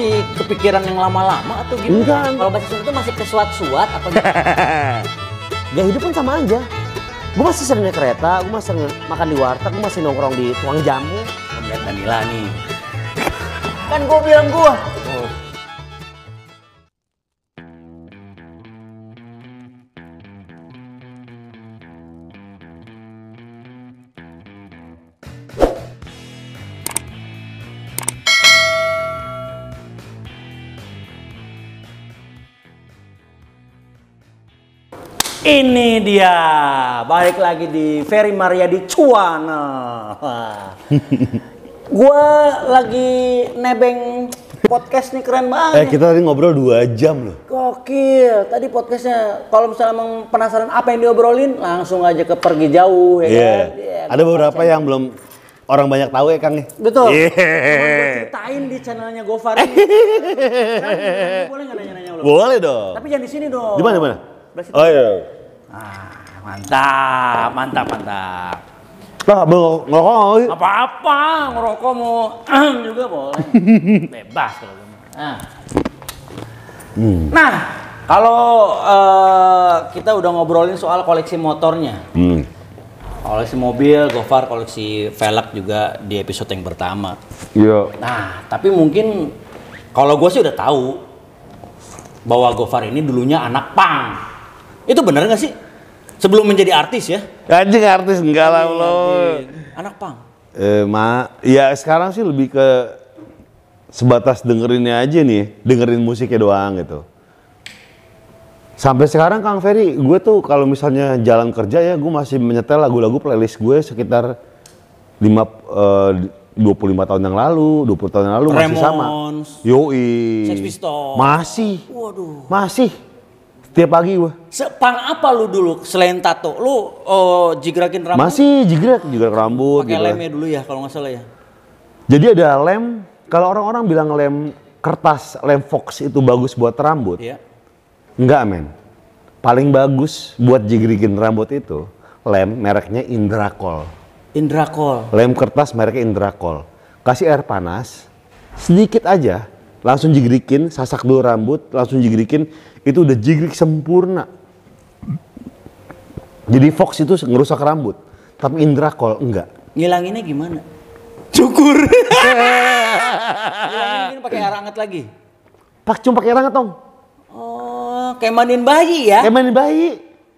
masih kepikiran yang lama-lama atau gimana Enggak. Kalau bahasa Sunda itu masih kesuat-suat apa gimana? ya hidup kan sama aja. Gue masih sering naik kereta, gue masih sering makan di warteg, gue masih nongkrong di tuang jamu. Lihat Danila nih. Kan gue bilang gue, oh. Ini dia, balik lagi di Ferry Maria di Cuana. Gua lagi nebeng podcast nih keren banget. Eh kita tadi ngobrol dua jam loh. Gokil, tadi podcastnya kalau misalnya emang penasaran apa yang diobrolin, langsung aja ke pergi jauh ya. Yeah. Kan? yeah Ada beberapa yang belum orang banyak tahu ya Kang nih. Betul. Yeah. gue ceritain di channelnya Gofar ini. boleh nggak nanya-nanya lo? Boleh dong. Tapi jangan di sini dong. Di mana? mana? Oh iya. Ah, mantap, mantap, mantap. Lah, bel ngerokok nggak sih? Apa-apa, ngerokok mau juga boleh. Bebas kalau gitu. Nah. Hmm. nah, kalau uh, kita udah ngobrolin soal koleksi motornya. Hmm. Koleksi mobil, Gofar koleksi velg juga di episode yang pertama. Iya. Yeah. Nah, tapi mungkin kalau gue sih udah tahu bahwa Gofar ini dulunya anak pang. Itu benar gak sih? Sebelum menjadi artis ya? Anjing artis enggak lah lo. Anak pang. Eh, ma, ya sekarang sih lebih ke sebatas dengerinnya aja nih, dengerin musiknya doang gitu. Sampai sekarang Kang Ferry, gue tuh kalau misalnya jalan kerja ya, gue masih menyetel lagu-lagu playlist gue sekitar 5 uh, 25 tahun yang lalu, 20 tahun yang lalu Remons, masih sama. Yoi. Sex Masih. Waduh. Masih. Tiap pagi gue. Sepang apa lu dulu selain tato? Lu oh, jigrakin rambut? Masih jigrak, jigrak rambut. Pakai gitu lemnya dulu ya kalau nggak salah ya. Jadi ada lem. Kalau orang-orang bilang lem kertas, lem fox itu bagus buat rambut. Iya. Enggak men. Paling bagus buat jigrikin rambut itu lem mereknya Indrakol. Indrakol. Lem kertas mereknya Indrakol. Kasih air panas, sedikit aja, langsung jigrikin, sasak dulu rambut, langsung jigrikin, itu udah jigrik sempurna. Jadi Fox itu ngerusak rambut, tapi Indra Kol enggak. Ngilanginnya gimana? Cukur. Ngilangin pakai air hangat lagi. Pak cuma pakai air hangat, Tong. Oh, kayak mandiin bayi ya? Kayak mandiin bayi.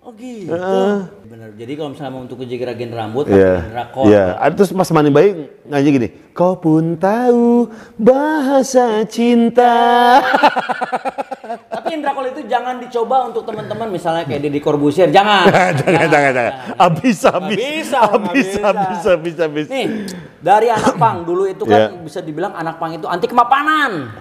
Oh gitu. Uh, benar. Jadi kalau misalnya mau untuk menjaga ragin rambut, yeah. rakor. Iya. Yeah. Terus Mas Mani Bayi nyanyi gini, kau pun tahu bahasa cinta. Tapi Indra itu jangan dicoba untuk teman-teman misalnya kayak Deddy Corbusier, jangan. jangan, jangan, jangan, jangan. Abis, abis, bisa, abis, abis, abis, abis. Nih, dari anak pang dulu itu kan yeah. bisa dibilang anak pang itu anti kemapanan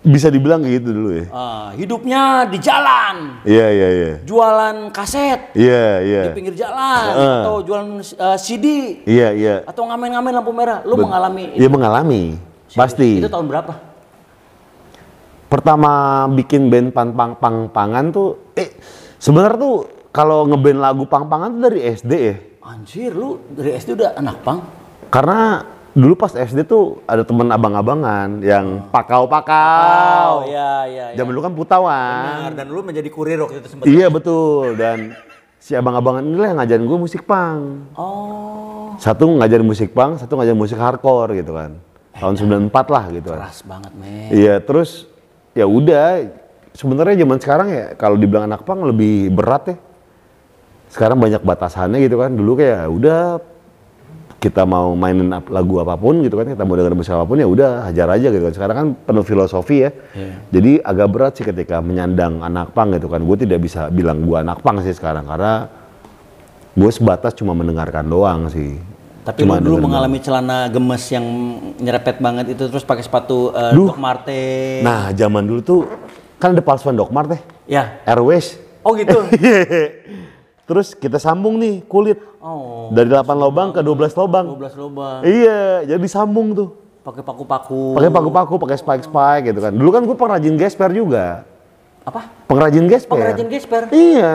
bisa dibilang kayak gitu dulu ya. Uh, hidupnya di jalan. Iya yeah, iya yeah, iya. Yeah. Jualan kaset. Iya iya. Di pinggir jalan uh. atau jualan uh, eh, CD. Iya iya. Atau ngamen-ngamen lampu merah. Lu Be mengalami. Iya mengalami. Pasti. Itu tahun berapa? Pertama bikin band pan pang pang pangan tuh eh sebenarnya tuh kalau ngeband lagu pang pangan tuh dari SD ya. Anjir lu dari SD udah anak pang? Karena dulu pas SD tuh ada temen abang-abangan yang pakau-pakau. Oh, iya, iya, iya. Zaman dulu kan putawan. Benar, dan lu menjadi kurir waktu itu sempat. Iya, betul. Dan si abang-abangan inilah yang ngajarin gue musik punk. Oh. Satu ngajarin musik punk, satu ngajarin musik hardcore gitu kan. Eh, Tahun iya. eh, 94 lah gitu keras kan. Keras banget, men. Iya, terus ya udah sebenarnya zaman sekarang ya kalau dibilang anak punk lebih berat ya. Sekarang banyak batasannya gitu kan. Dulu kayak ya udah kita mau mainin lagu apapun gitu kan kita mau dengar musik apapun ya udah hajar aja gitu kan sekarang kan penuh filosofi ya yeah. jadi agak berat sih ketika menyandang anak pang gitu kan gue tidak bisa bilang gue anak pang sih sekarang karena gue sebatas cuma mendengarkan doang sih tapi cuma lu dulu mengalami doang. celana gemes yang nyerepet banget itu terus pakai sepatu uh, Duh. Doc Marte nah zaman dulu tuh kan ada palsuan Doc Marte ya yeah. Airways oh gitu Terus kita sambung nih kulit. Oh. Dari 8 lubang ke 12 lubang. 12 lubang. Iya, jadi sambung tuh. Pakai paku-paku. Pakai paku-paku, pakai spike-spike gitu kan. Dulu kan gue pengrajin gesper juga. Apa? Pengrajin gesper. Pengrajin oh, gesper. Iya.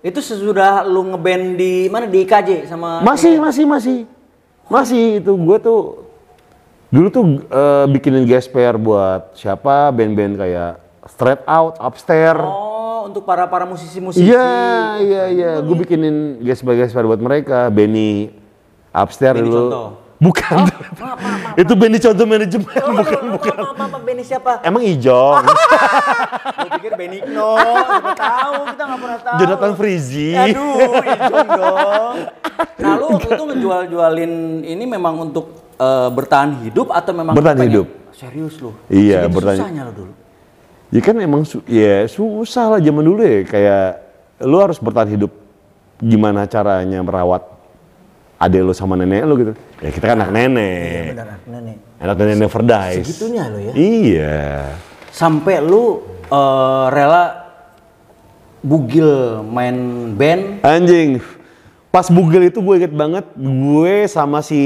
Itu sesudah lu ngeband di mana di KJ sama Masih, masih, masih. Masih itu gue tuh dulu tuh uh, bikinin gesper buat siapa band-band kayak Straight Out, Upstairs. Oh untuk para para musisi-musisi. Iya, iya, iya. iya. Gue bikinin by gesper buat mereka. Benny Upstairs dulu. Bukan. Oh, apa, apa, apa. Itu Benny contoh manajemen, oh, bukan oh, bukan. Apa, apa, apa, Benny siapa? Emang Ijong. Gue pikir Benny No, siapa tahu kita nggak pernah tahu. Jonathan Frizzy. Aduh, Ijong dong. Nah, lu waktu itu ngejual-jualin ini memang untuk uh, bertahan hidup atau memang bertahan pengen? hidup. Serius lu? Iya, bertahan. Susahnya lo dulu. Ya kan emang su ya susah lah zaman dulu ya kayak lu harus bertahan hidup gimana caranya merawat adik lu sama nenek lu gitu. Ya kita kan anak iya, nenek. Iya benar anak nenek. Anak nenek never dies. Segitunya lu ya. Iya. Sampai lu uh, rela bugil main band. Anjing. Pas bugil itu gue inget banget gue sama si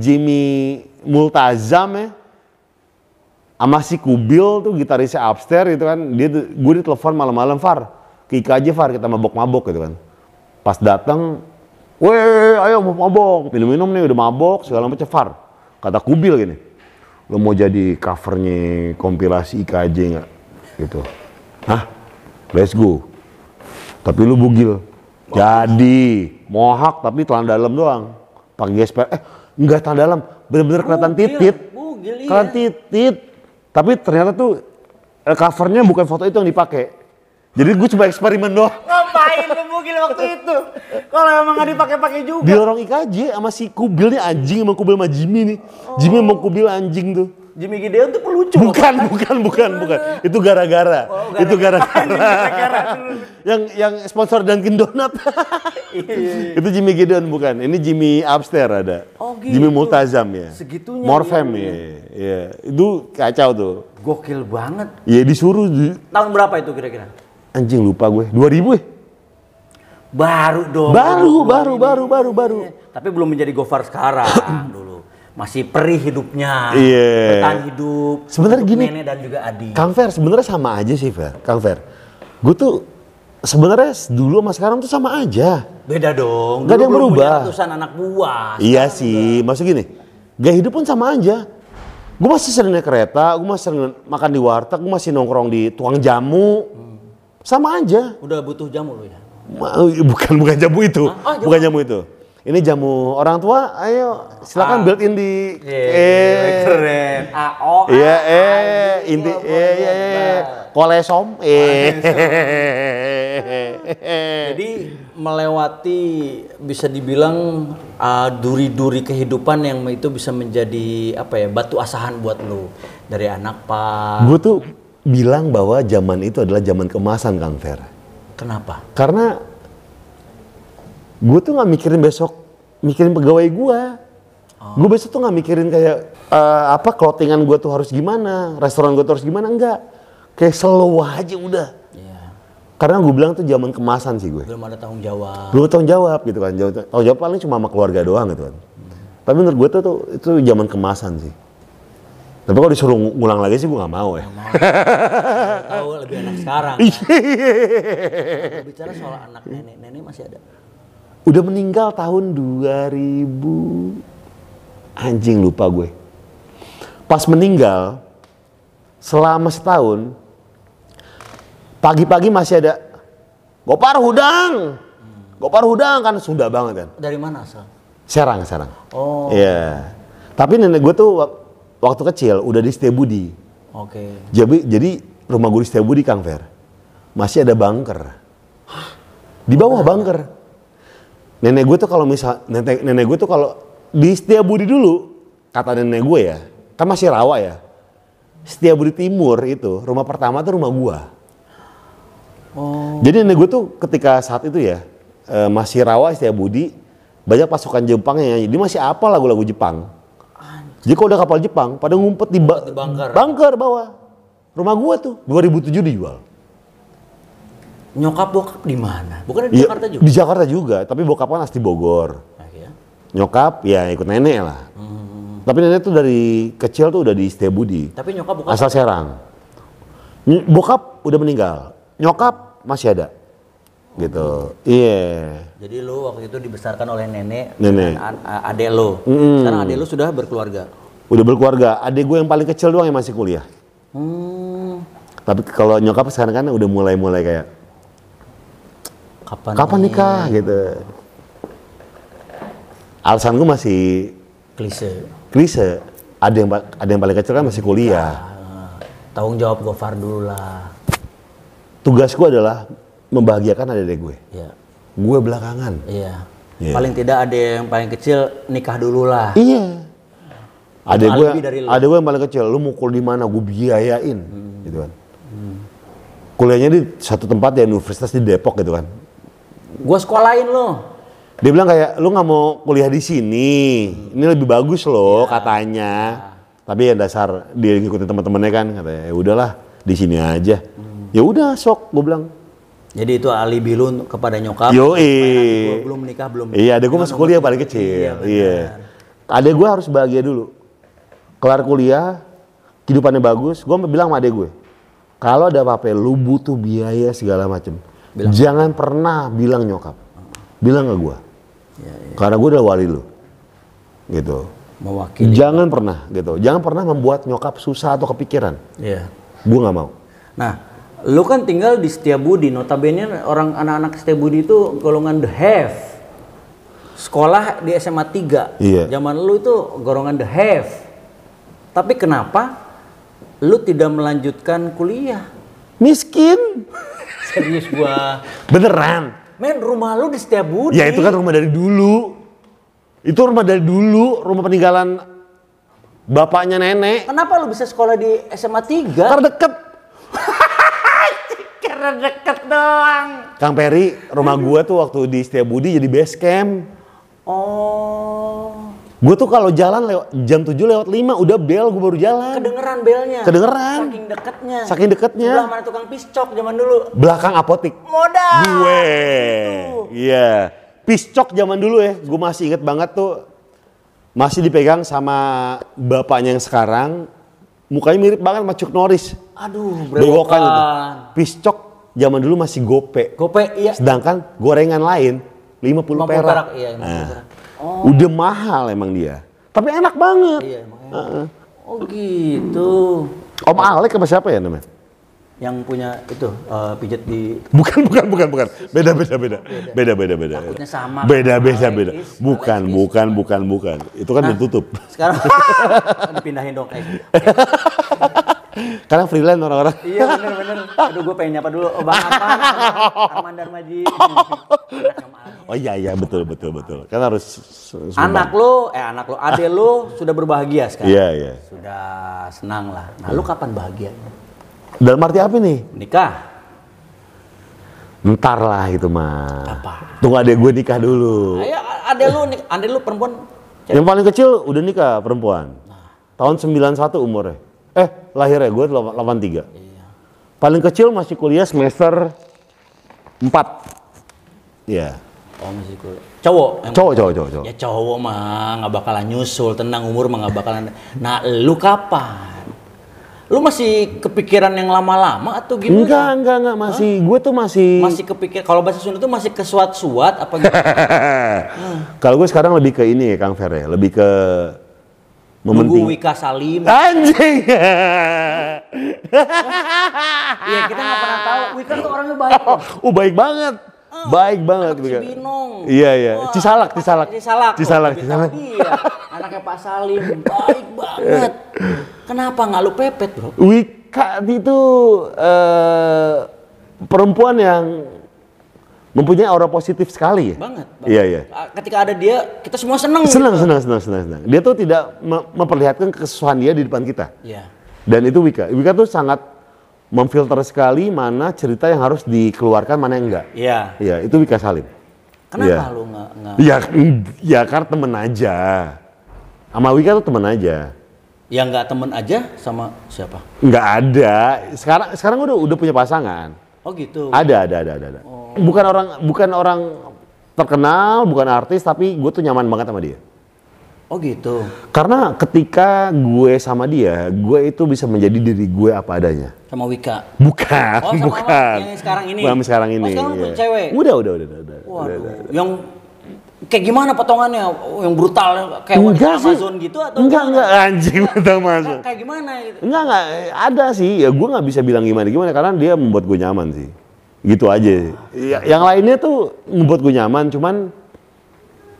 Jimmy Multazam ya sama si Kubil tuh gitarisnya upstairs gitu kan dia gue ditelepon malam-malam Far ke Ika aja Far kita mabok-mabok gitu kan pas datang weh ayo mau mabok minum-minum nih udah mabok segala macam Far kata Kubil gini lo mau jadi covernya kompilasi Ika aja nggak gitu hah let's go tapi lu bugil Jadi jadi mohak tapi telan dalam doang pakai gesper eh enggak telan dalam bener-bener kelihatan titit bugil, iya. kelihatan titit tapi ternyata tuh eh, covernya bukan foto itu yang dipakai. Jadi gue coba eksperimen doh. Ngapain lu mungkin waktu itu? Kalau emang gak dipakai-pakai juga. Di lorong IKJ sama si kubilnya anjing sama kubil sama Jimmy nih. Oh. Jimmy sama kubil anjing tuh. Jimmy Gideon tuh pelucu. Bukan, bukan, bukan, bukan. Itu gara-gara. Oh, Itu gara-gara. yang yang sponsor dan Donat. Iya, iya, iya. Itu Jimmy Gideon bukan. Ini Jimmy Abster ada. Oh, gitu. Jimmy Multazam ya. Segitunya. Morfem ya. Iya. Itu kacau tuh. Gokil banget. Iya disuruh. Di... Tahun berapa itu kira-kira? Anjing lupa gue. 2000 ya? Eh? Baru dong. Baru, baru, baru, baru, baru, baru. Tapi belum menjadi Gofar sekarang dulu masih perih hidupnya, yeah. bertahan hidup. Sebenarnya gini, nenek dan juga adik. Kang Fer sebenarnya sama aja sih Fer. Kang Fer, gue tuh sebenarnya dulu sama sekarang tuh sama aja. Beda dong. Gak ada yang berubah. ratusan anak buah. Iya sih, juga. maksud gini, gak hidup pun sama aja. Gue masih sering naik kereta, gue masih sering makan di warteg, gue masih nongkrong di tuang jamu. Hmm. Sama aja. Udah butuh jamu lu ya? Bukan bukan jamu itu. Ah, Oh, ah, jamu. Bukan jamu itu ini jamu orang tua, ayo silakan ah. built in di yeah, iya, eh iya, keren. A. Iya eh inti eh eh kolesom eh. Jadi melewati bisa dibilang ah, duri-duri uh, kehidupan yang itu bisa menjadi apa ya batu asahan buat lu dari anak pak. Gue tuh bilang bahwa zaman itu adalah zaman kemasan Kang Fer. Kenapa? Karena gue tuh nggak mikirin besok mikirin pegawai gue oh. gue besok tuh nggak mikirin kayak uh, apa clothingan gue tuh harus gimana restoran gue tuh harus gimana enggak kayak slow aja udah iya. karena gue bilang tuh zaman kemasan sih gue belum ada tanggung jawab belum tanggung jawab gitu kan jawab, tanggung jawab paling cuma sama keluarga doang gitu kan hmm. tapi menurut gue tuh, tuh itu zaman kemasan sih tapi kalau disuruh ngulang lagi sih gue gak mau ya. Gak mau. tahu lebih enak sekarang. Kan? Bicara soal anak nenek, nenek masih ada udah meninggal tahun 2000 anjing lupa gue pas meninggal selama setahun pagi-pagi masih ada Gopar Hudang Gopar Hudang kan Sunda banget kan dari mana asal Serang Serang oh iya yeah. tapi nenek gue tuh waktu kecil udah di Setiabudi oke okay. jadi jadi rumah gue di Setiabudi Kang Fer masih ada bunker di bawah bunker nenek gue tuh kalau misal nenek nenek gue tuh kalau di setiap Budi dulu kata nenek gue ya kan masih rawa ya setiap Budi Timur itu rumah pertama tuh rumah gue oh. jadi nenek gue tuh ketika saat itu ya eh, masih rawa setiap Budi banyak pasukan Jepang yang jadi masih apa lagu-lagu Jepang Anjir. jadi kalau udah kapal Jepang pada ngumpet di, ba di bangker. bangker bawah rumah gue tuh 2007 dijual Nyokap bokap di mana? Bukan di ya, Jakarta juga. Di Jakarta juga, tapi bokap kan asli Bogor. Okay. Ah, iya? Nyokap ya ikut nenek lah. Hmm. Tapi nenek tuh dari kecil tuh udah di Setiabudi. Tapi nyokap bokap. asal Serang. Ny bokap udah meninggal. Nyokap masih ada. Gitu. Oh. Iya. Hmm. Yeah. Jadi lu waktu itu dibesarkan oleh nenek, nenek. dan adek lu. Hmm. Sekarang adek lu sudah berkeluarga. Udah berkeluarga. Adek gue yang paling kecil doang yang masih kuliah. Hmm. Tapi kalau nyokap sekarang kan udah mulai-mulai kayak kapan kapan nikah ya? gitu alasan gue masih klise klise ada yang ada yang paling kecil kan masih kuliah nah, tanggung jawab far dulu lah tugas gue adalah membahagiakan adik-adik gue ya. gue belakangan iya yeah. paling tidak ada yang paling kecil nikah dulu lah iya ada gue ada gue yang paling kecil lu mukul di mana gue biayain hmm. gitu kan hmm. kuliahnya di satu tempat ya universitas di Depok gitu kan Gue sekolahin lo. Dia bilang kayak lu nggak mau kuliah di sini. Ini lebih bagus loh ya. katanya. Ya. Tapi ya dasar dia ngikutin teman-temannya kan katanya ya udahlah di sini aja. Hmm. Ya udah sok gue bilang. Jadi itu alibi lu kepada nyokap. Yo, eh. belum menikah belum. Iya, ada gue masuk kuliah paling kecil. Iya. iya. Ada gue harus bahagia dulu. Kelar kuliah, kehidupannya bagus, gue bilang sama adek gue, kalau ada apa-apa, lu butuh biaya segala macem bilang. jangan pernah bilang nyokap bilang ke gue ya, ya. karena gue udah wali lu gitu mewakili jangan pernah gitu jangan pernah membuat nyokap susah atau kepikiran Iya. gue nggak mau nah lu kan tinggal di Setiabudi notabene orang anak-anak Setiabudi itu golongan the have sekolah di SMA 3 iya. zaman lu itu golongan the have tapi kenapa lu tidak melanjutkan kuliah miskin Serius gua. Beneran. Men, rumah lu di setiap budi. Ya itu kan rumah dari dulu. Itu rumah dari dulu, rumah peninggalan bapaknya nenek. Kenapa lu bisa sekolah di SMA 3? Karena deket. Karena deket doang. Kang Peri, rumah gua tuh waktu di Setiabudi jadi base camp. Oh. Gue tuh kalau jalan lewat jam 7 lewat 5 udah bel gue baru jalan. Kedengeran belnya. Kedengeran. Saking deketnya. Saking deketnya. Belah mana tukang piscok zaman dulu. Belakang apotik. Modal. Gue. Gitu. Iya. Yeah. Piscok zaman dulu ya. Gue masih inget banget tuh. Masih dipegang sama bapaknya yang sekarang. Mukanya mirip banget sama Chuck Norris. Aduh, brewokan. itu. Piscok zaman dulu masih gope. Gope, iya. Sedangkan gorengan lain 50, 50 perak. perak. Iya, 50 nah. perak Oh. Udah mahal emang dia. Tapi enak banget. Iya, emang enak. Uh -uh. Oh gitu. Om Alek apa siapa ya namanya? yang punya itu uh, eh, pijat di bukan bukan bukan bukan beda beda beda beda beda beda beda sama beda beda beda bukan bukan bukan bukan itu kan nah, ditutup sekarang dipindahin dong kayak gitu. Karena freelance orang-orang. Iya benar-benar. Aduh gue pengen nyapa dulu. Oh, bang apa? Arman Darmaji. oh iya iya betul betul betul. Karena harus sumbang. Anak lo eh anak lo ade lo sudah berbahagia sekarang. Iya iya. Sudah senang lah. Nah lo kapan bahagia? Dalam arti apa nih? Nikah. Ntar lah itu mah. Apa? Tunggu adek gue nikah dulu. Ayo adek lu, Adek lu perempuan. Cari. Yang paling kecil udah nikah perempuan. Nah. Tahun 91 umurnya. Eh, lahirnya gue 83. Iya. Paling kecil masih kuliah semester 4. Iya. Yeah. Oh, masih kuliah. Cowok. Cowok, cowok, cowok, cowok. Ya cowok mah nggak bakalan nyusul, tenang umur mah nggak bakalan. nah, lu kapan? Lu masih kepikiran yang lama-lama atau gimana? Enggak, enggak, enggak. Masih, gue tuh masih... Masih kepikir, kalau bahasa Sunda tuh masih kesuat-suat apa gitu? Kalau gue sekarang lebih ke ini ya, Kang Fer ya. Lebih ke... Mementing. Nunggu Wika Salim. Anjing! Iya, kita nggak pernah tahu. Wika tuh orangnya baik. Oh, oh baik banget. Oh, baik banget anak Cibinong. Iya iya. Oh, Cisalak, Cisalak. Cisalak. Cisalak, Cisalak. Iya. Anaknya Pak Salim baik banget. Kenapa nggak lu pepet, bro? Wika itu uh, perempuan yang mempunyai aura positif sekali ya. Banget. banget. Iya iya. Ah, ketika ada dia, kita semua seneng. Seneng gitu. seneng seneng. senang seneng. Dia tuh tidak memperlihatkan kesusahan dia di depan kita. Iya. Dan itu Wika. Wika tuh sangat memfilter sekali mana cerita yang harus dikeluarkan mana yang enggak. Iya. Iya itu Wika Salim. Kenapa ya. lu nggak? Iya, ya, ya karena temen aja. Sama Wika tuh temen aja yang nggak temen aja sama siapa? Nggak ada. Sekarang sekarang udah udah punya pasangan. Oh gitu. Ada ada ada ada. ada. Oh. Bukan orang bukan orang terkenal, bukan artis, tapi gue tuh nyaman banget sama dia. Oh gitu. Karena ketika gue sama dia, gue itu bisa menjadi diri gue apa adanya. Sama Wika. Bukan, oh, sama bukan. Yang sekarang ini. Sama sekarang oh, ini. Oh, sekarang iya. cewek. Udah, udah, udah, udah. Waduh. Udah, udah, udah. Yang kayak gimana potongannya yang brutal kayak enggak sih. Amazon gitu atau enggak gimana? enggak anjing mata Amazon kayak gimana gitu enggak enggak ada sih ya gue nggak bisa bilang gimana gimana karena dia membuat gue nyaman sih gitu aja ya, yang lainnya tuh membuat gue nyaman cuman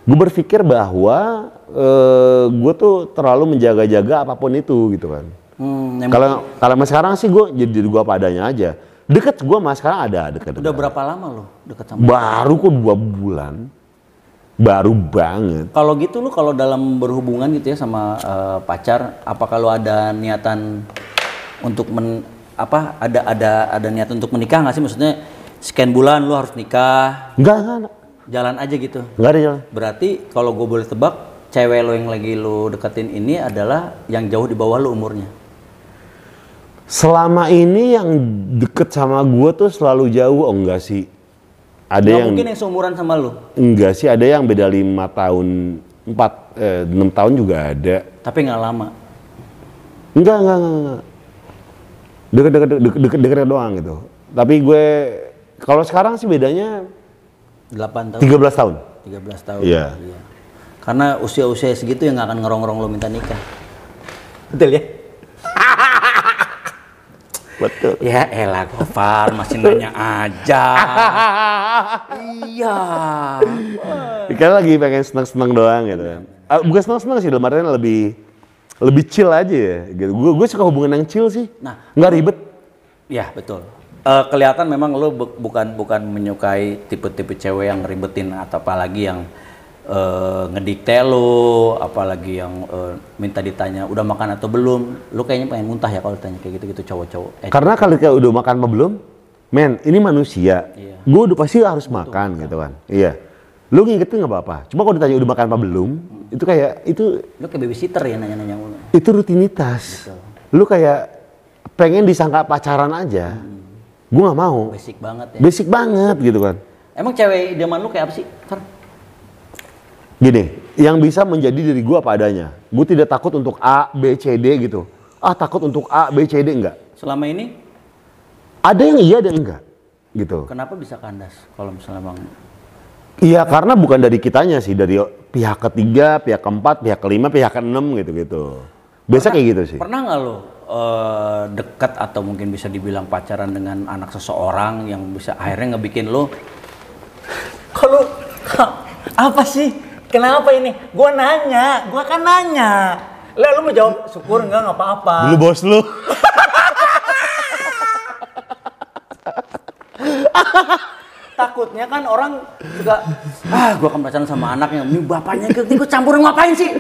gue berpikir bahwa uh, eh, gue tuh terlalu menjaga-jaga apapun itu gitu kan hmm, kalau hmm, kalau sekarang sih gue jadi gue padanya aja deket gue mas sekarang ada deket, deket udah berapa lama lo deket sama baru kok dua bulan baru banget. Kalau gitu lu kalau dalam berhubungan gitu ya sama uh, pacar, apa kalau ada niatan untuk men apa ada ada ada niat untuk menikah nggak sih maksudnya sekian bulan lu harus nikah? Enggak, enggak. Jalan aja gitu. Enggak ada jalan. Berarti kalau gue boleh tebak, cewek lo yang lagi lu deketin ini adalah yang jauh di bawah lu umurnya. Selama ini yang deket sama gue tuh selalu jauh, oh enggak sih? ada yang mungkin yang seumuran sama lu enggak sih ada yang beda lima tahun empat eh, enam tahun juga ada tapi nggak lama enggak enggak enggak, enggak. Deket, deket deket deket deket doang gitu tapi gue kalau sekarang sih bedanya 8 tahun 13 tahun 13 tahun iya. iya karena usia-usia segitu yang nggak akan ngerong-rong lo minta nikah betul ya Betul. Ya elah Gofar masih nanya aja. iya. Kan lagi pengen seneng-seneng doang gitu kan. bukan seneng-seneng sih, dalam artian lebih lebih chill aja ya. Gitu. Gue gue suka hubungan yang chill sih. Nah, nggak ribet. Ya betul. Uh, kelihatan memang lo bu bukan bukan menyukai tipe-tipe cewek yang ribetin atau apalagi yang Eh, ngedetail ngedikte lo, apalagi yang uh, minta ditanya udah makan atau belum, lo kayaknya pengen muntah ya kalau ditanya kayak gitu-gitu cowok-cowok. Eh, Karena kalau kayak udah makan apa belum, men ini manusia, iya. gue udah pasti harus Betul, makan kan. gitu kan, iya. lo ngingetin nggak apa-apa, cuma kalau ditanya udah makan apa belum, hmm. itu kayak itu. Lu kayak babysitter ya nanya-nanya. Itu rutinitas. Betul. Lu kayak pengen disangka pacaran aja. Hmm. Gue nggak mau. Basic banget ya. Basic banget gitu kan. Emang cewek zaman lu kayak apa sih? Gini, yang bisa menjadi diri gue apa adanya. Gue tidak takut untuk A, B, C, D gitu. Ah takut untuk A, B, C, D enggak. Selama ini? Ada yang iya, dan enggak. Gitu. Kenapa bisa kandas kalau misalnya bang? Iya karena bukan dari kitanya sih, dari pihak ketiga, pihak keempat, pihak kelima, pihak keenam gitu-gitu. Biasa kayak gitu sih. Pernah nggak lo eh, dekat atau mungkin bisa dibilang pacaran dengan anak seseorang yang bisa akhirnya ngebikin lo kalau apa sih Kenapa ini? Gua nanya, gua kan nanya. Lah lu mau jawab syukur enggak enggak apa-apa. Lu bos lu. Takutnya kan orang juga ah gua akan pacaran sama anaknya. Ini bapaknya ikut campur ngapain sih?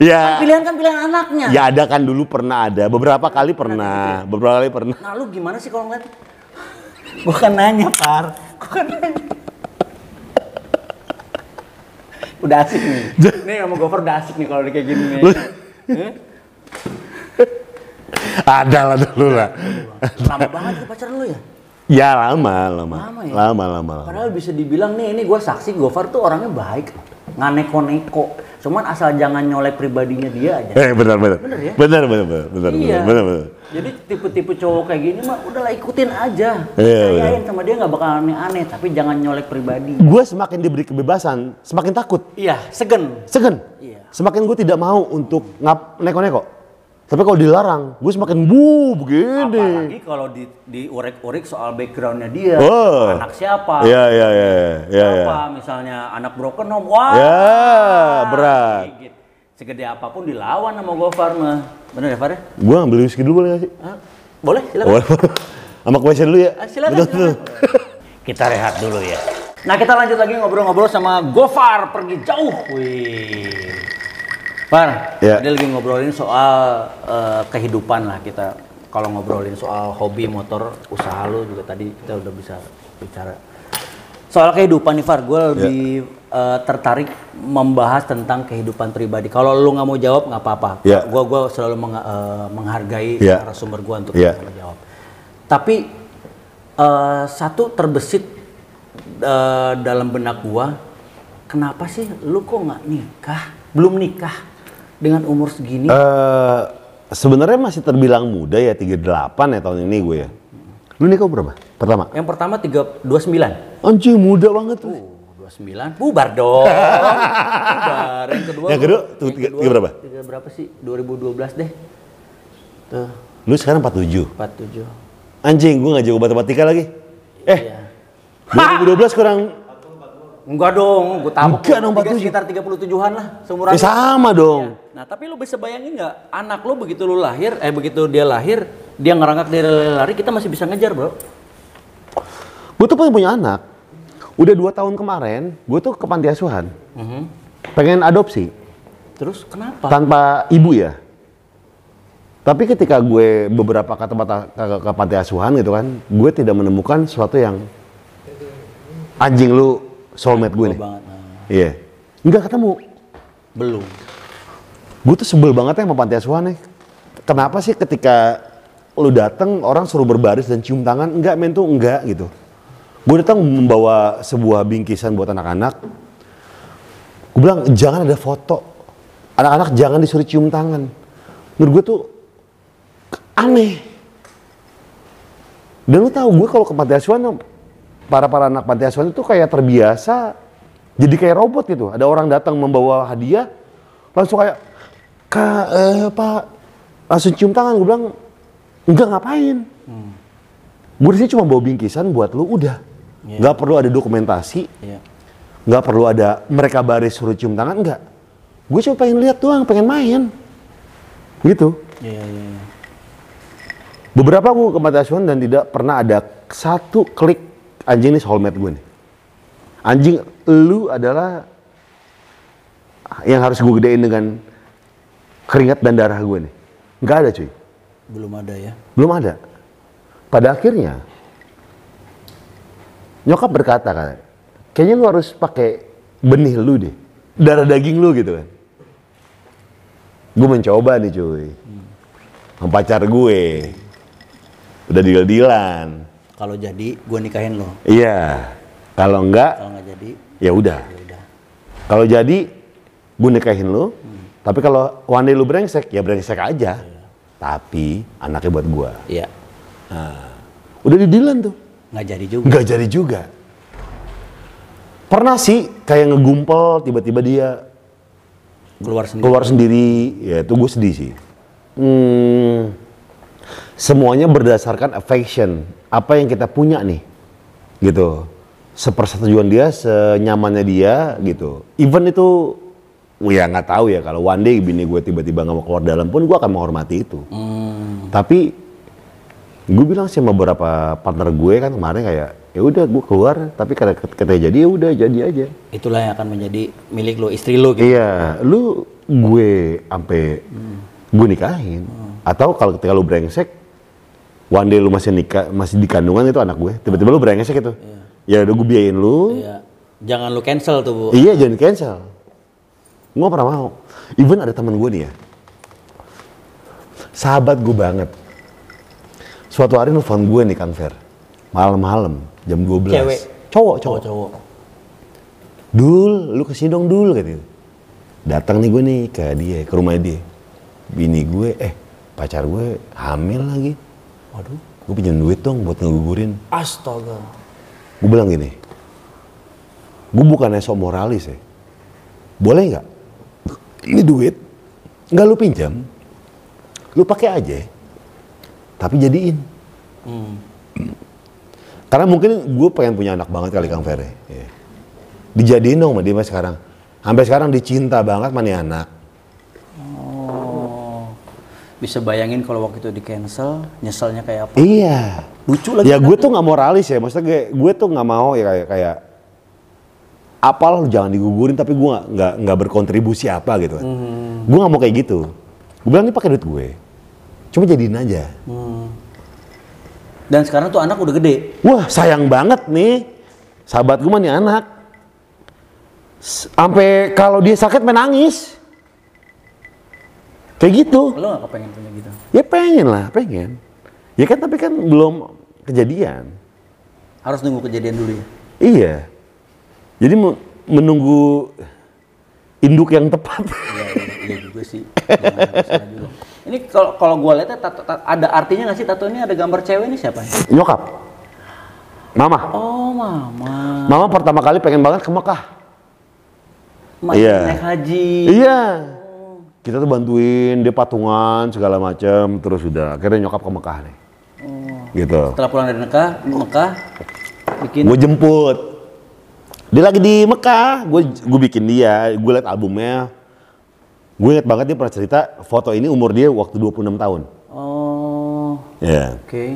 Ya. Kan pilihan kan pilihan anaknya. Ya ada kan dulu pernah ada, beberapa kali pernah, gitu ya? beberapa kali pernah. Nah lu gimana sih kalau ngeliat? Gua kan nanya, Par. Gua kan nanya udah asik nih. nih sama gover udah asik nih kalau kayak gini nih. hmm? Ada lah dulu lah. Lama banget tuh pacaran lu ya? Ya lama, lama. Lama, ya? lama, lama, lama. Padahal bisa dibilang nih, ini gue saksi gover tuh orangnya baik nggak neko-neko cuman asal jangan nyolek pribadinya dia aja eh benar benar ya? benar ya benar benar benar benar iya. benar benar jadi tipe-tipe cowok kayak gini mah udahlah ikutin aja iya, iya. sama dia nggak bakal aneh-aneh tapi jangan nyolek pribadi gue semakin diberi kebebasan semakin takut iya segen segen iya. semakin gue tidak mau untuk ngap neko-neko tapi kalau dilarang, gue semakin bu begini. Apalagi kalau di diurek-urek soal backgroundnya dia, oh. anak siapa, Iya iya iya. ya, siapa, yeah. misalnya anak broken home, wah, yeah, berat. Segede apapun dilawan sama Gofar mah. Bener ya Far? Ya? Gue ambil whisky dulu boleh gak sih? Hah? Boleh, silakan. Boleh. sama question dulu ya. Ah, silakan. Betul, silakan. Kita rehat dulu ya. Nah kita lanjut lagi ngobrol-ngobrol sama Gofar pergi jauh. Wih. Par, yeah. tadi lagi ngobrolin soal uh, kehidupan lah kita. Kalau ngobrolin soal hobi motor, usaha lu juga tadi kita udah bisa bicara. Soal kehidupan nih Far, gue ya. lebih yeah. uh, tertarik membahas tentang kehidupan pribadi. Kalau lu nggak mau jawab nggak apa-apa. Yeah. Gue gua selalu meng, uh, eh, menghargai ya. sumber gue untuk ya. jawab. Tapi uh, satu terbesit uh, dalam benak gue, kenapa sih lu kok nggak nikah? belum nikah dengan umur segini? Uh, sebenarnya masih terbilang muda ya 38 ya tahun ini gue ya. Lu nikah berapa? Pertama. Yang pertama 3 29. Anjing muda banget tuh. Uh. 29 bubar dong. bubar. Yang kedua. Yang kedua, tuh, yang kedua tiga berapa? Tiga berapa sih? 2012 deh. Tuh. Lu sekarang 47. 47. Anjing, gua nggak jago matematika lagi. Eh. Iya. 2012 kurang Enggak dong, gue tabok. Enggak dong, 47. Sekitar 37-an lah seumuran. Eh, sama dong. Iya. Nah tapi lu bisa bayangin nggak anak lu begitu lu lahir, eh begitu dia lahir, dia ngerangkak dari lari, kita masih bisa ngejar bro. Gue tuh punya anak, udah dua tahun kemarin, gue tuh ke panti asuhan, mm -hmm. pengen adopsi. Terus kenapa? Tanpa ibu ya. Tapi ketika gue beberapa ke tempat ke, ke, ke panti asuhan gitu kan, gue tidak menemukan sesuatu yang anjing lu soulmate gue nih. Nah. Iya. Yeah. Enggak ketemu. Belum gue tuh sebel banget ya sama panti asuhan nih. Kenapa sih ketika lu datang orang suruh berbaris dan cium tangan enggak men tuh enggak gitu. Gue datang membawa sebuah bingkisan buat anak-anak. Gue bilang jangan ada foto. Anak-anak jangan disuruh cium tangan. Menurut gue tuh aneh. Dan lu tahu gue kalau ke panti asuhan para para anak panti asuhan itu kayak terbiasa jadi kayak robot gitu. Ada orang datang membawa hadiah langsung kayak kak eh, pak langsung cium tangan gue bilang enggak ngapain hmm. gue sih cuma bawa bingkisan buat lu udah yeah. nggak perlu ada dokumentasi yeah. nggak perlu ada mereka baris suruh cium tangan enggak gue cuma pengen lihat doang pengen main gitu yeah, yeah, yeah. beberapa gue ke asuhan dan tidak pernah ada satu klik anjing ini soulmate gue nih anjing lu adalah yang harus gue gedein dengan keringat dan darah gue nih. Nggak ada cuy. Belum ada ya? Belum ada. Pada akhirnya, nyokap berkata kan, kayaknya lu harus pakai benih lu deh. Darah daging lu gitu kan. Gue mencoba nih cuy. Hmm. pacar gue. Udah deal-dealan. Kalau jadi, gue nikahin lo. Iya. Kalau enggak, kalau enggak jadi, ya, ya udah. Kalau jadi, gue nikahin lo tapi kalau one day lu brengsek, ya brengsek aja. Yeah. Tapi anaknya buat gua. Iya. Nah, udah di Dylan tuh. Nggak jadi juga. Nggak jadi juga. Pernah sih kayak ngegumpel tiba-tiba dia keluar sendiri. Keluar sendiri, ya itu gue sedih sih. Hmm, semuanya berdasarkan affection. Apa yang kita punya nih, gitu. Sepersetujuan dia, senyamannya dia, gitu. Even itu ya nggak tahu ya kalau one day bini gue tiba-tiba nggak mau keluar dalam pun gue akan menghormati itu hmm. tapi gue bilang sih sama beberapa partner gue kan kemarin kayak ya udah gue keluar tapi kata kata jadi ya udah jadi aja itulah yang akan menjadi milik lo istri lo gitu iya lo gue sampai hmm. gue nikahin hmm. atau kalau ketika lo brengsek one day lu masih nikah masih di kandungan itu anak gue tiba-tiba lo hmm. brengsek itu yeah. ya udah gue biayain lo. yeah. jangan lu cancel tuh bu iya jangan cancel Gue pernah mau. Even ada teman gue nih ya. Sahabat gue banget. Suatu hari nelfon gue nih Kang Fer. Malam-malam jam 12. Cewek. Cowok, cowok. Oh, cowok. Dul, lu kesini dong Dul gitu. Datang nih gue nih ke dia, ke rumah dia. Bini gue, eh pacar gue hamil lagi. Waduh. Gue pinjam duit dong buat ngegugurin. Astaga. Gue bilang gini, gue bukannya sok moralis ya. Boleh nggak ini duit nggak lu pinjam lu pakai aja tapi jadiin hmm. karena mungkin gue pengen punya anak banget kali kang Ferry ya. dijadiin dong sama dia mas sekarang sampai sekarang dicinta banget mani anak oh. bisa bayangin kalau waktu itu di cancel nyeselnya kayak apa iya lucu lagi ya gue kan? tuh nggak moralis ya maksudnya gue, gue tuh nggak mau ya kayak kayak apalah lu jangan digugurin tapi gue nggak nggak berkontribusi apa gitu kan. Hmm. Gue nggak mau kayak gitu. Gue bilang ini pakai duit gue. Cuma jadiin aja. Hmm. Dan sekarang tuh anak udah gede. Wah sayang banget nih. Sahabat gue mah nih anak. Sampai kalau dia sakit menangis. Kayak gitu. Lo gak pengen punya gitu? Ya pengen lah, pengen. Ya kan tapi kan belum kejadian. Harus nunggu kejadian dulu ya? Iya. Jadi menunggu induk yang tepat. Iya, iya, iya juga sih. Ini kalau kalau gue lihat ya, ada artinya nggak sih tato ini ada gambar cewek ini siapa? Nyokap. Mama. Oh, mama. Mama pertama kali pengen banget ke Mekah. Mas iya. naik haji. Iya. Oh. Kita tuh bantuin dia patungan segala macam terus sudah akhirnya nyokap ke Mekah nih. Oh. Gitu. Setelah pulang dari Mekah, Mekah bikin Gue jemput dia lagi di Mekah, gue gue bikin dia, gue liat albumnya. Gue inget banget dia pernah cerita foto ini umur dia waktu 26 tahun. Oh. Ya. Yeah. Oke. Okay.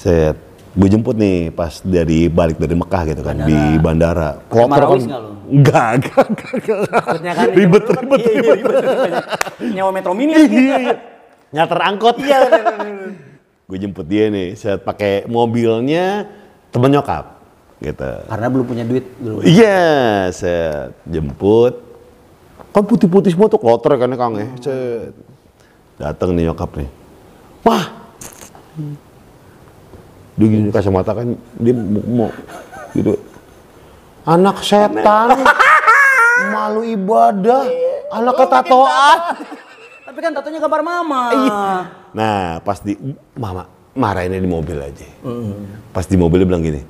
Set. Gue jemput nih pas dari balik dari Mekah gitu kan bandara. di bandara. Proper kan? Enggak, enggak, enggak. ribet, ribet, ribet, Nyawa metro mini. Iya, iya. Nyater angkot. Iya. iya, iya, iya. gue jemput dia nih, saya pakai mobilnya temen nyokap gitu. Karena belum punya duit dulu. Iya, saya jemput. Kan putih-putih semua tuh kloter kan Kang ya. Hmm. set datang nih nyokap nih. Wah. Dia gini kacamata kan dia mau gitu. Anak setan. malu ibadah. Anak oh, ketatoan. Tapi kan tatonya gambar mama. Iya. Nah, pas di mama marahinnya di mobil aja. Hmm. Pas di mobil dia bilang gini,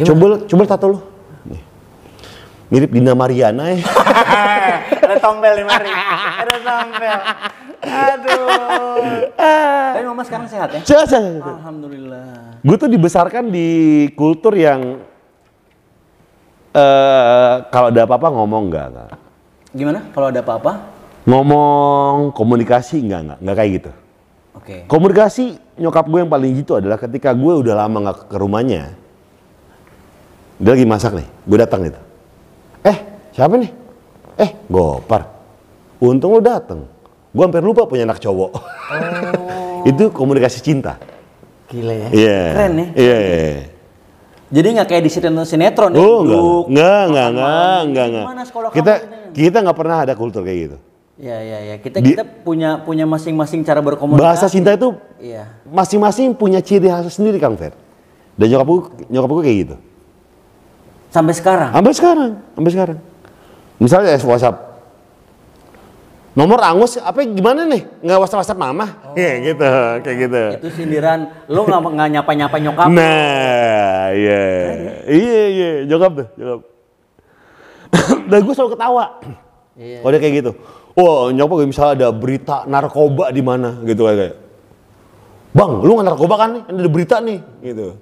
Ya, coba coba tato lu. Mirip Dina Mariana ya. Ada tombel nih Mari. Ada tombel. Aduh. Tapi mama sekarang sehat ya? Sehat, sehat. Alhamdulillah. Gue tuh dibesarkan di kultur yang uh, kalau ada apa-apa ngomong enggak, enggak. Gimana? Kalau ada apa-apa? Ngomong, komunikasi enggak, enggak, enggak kayak gitu. Oke. Okay. Komunikasi nyokap gue yang paling gitu adalah ketika gue udah lama nggak ke rumahnya, dia lagi masak nih gue datang gitu eh siapa nih eh gopar untung lo datang gue hampir lupa punya anak cowok oh. itu komunikasi cinta gila ya yeah. keren ya iya yeah, yeah. jadi nggak kayak di sinetron ya oh, enggak, enggak, enggak, enggak, enggak. nggak kita kita nggak pernah ada kultur kayak gitu Iya iya iya. Kita di, kita punya punya masing-masing cara berkomunikasi. Bahasa cinta itu iya. masing-masing punya ciri khas sendiri Kang Fer. Dan nyokap gue nyokap gue kayak gitu. Sampai sekarang. Sampai sekarang, sampai sekarang. Misalnya WhatsApp nomor angus apa gimana nih nggak whatsapp whatsapp mama oh. ya gitu kayak gitu itu sindiran lo nggak nggak nyapa nyapa nyokap nah iya ya? iya iya nyokap tuh nyokap dan gue selalu ketawa iya, kalau dia kayak gitu wah oh, nyokap gue misalnya ada berita narkoba di mana gitu kayak bang lu nggak narkoba kan ada berita nih gitu